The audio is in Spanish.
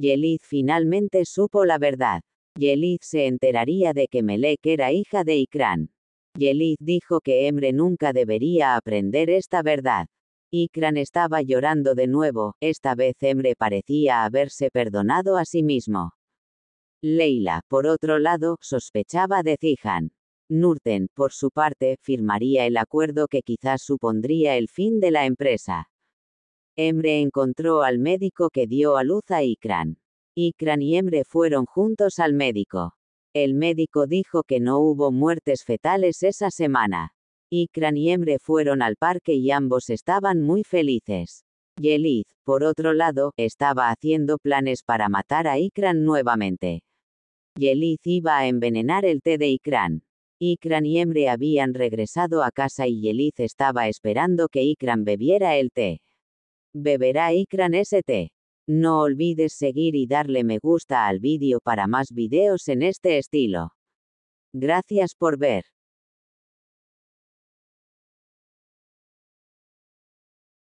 Yeliz finalmente supo la verdad. Yeliz se enteraría de que Melek era hija de Ikran. Yeliz dijo que Emre nunca debería aprender esta verdad. Ikran estaba llorando de nuevo, esta vez Emre parecía haberse perdonado a sí mismo. Leila, por otro lado, sospechaba de Zijan. Nurten, por su parte, firmaría el acuerdo que quizás supondría el fin de la empresa. Emre encontró al médico que dio a luz a Ikran. Ikran y Emre fueron juntos al médico. El médico dijo que no hubo muertes fetales esa semana. Ikran y Emre fueron al parque y ambos estaban muy felices. Yeliz, por otro lado, estaba haciendo planes para matar a Ikran nuevamente. Yeliz iba a envenenar el té de Ikran. Ikran y Emre habían regresado a casa y Yeliz estaba esperando que Ikran bebiera el té. Beberá Ikran ST. No olvides seguir y darle me gusta al vídeo para más videos en este estilo. Gracias por ver.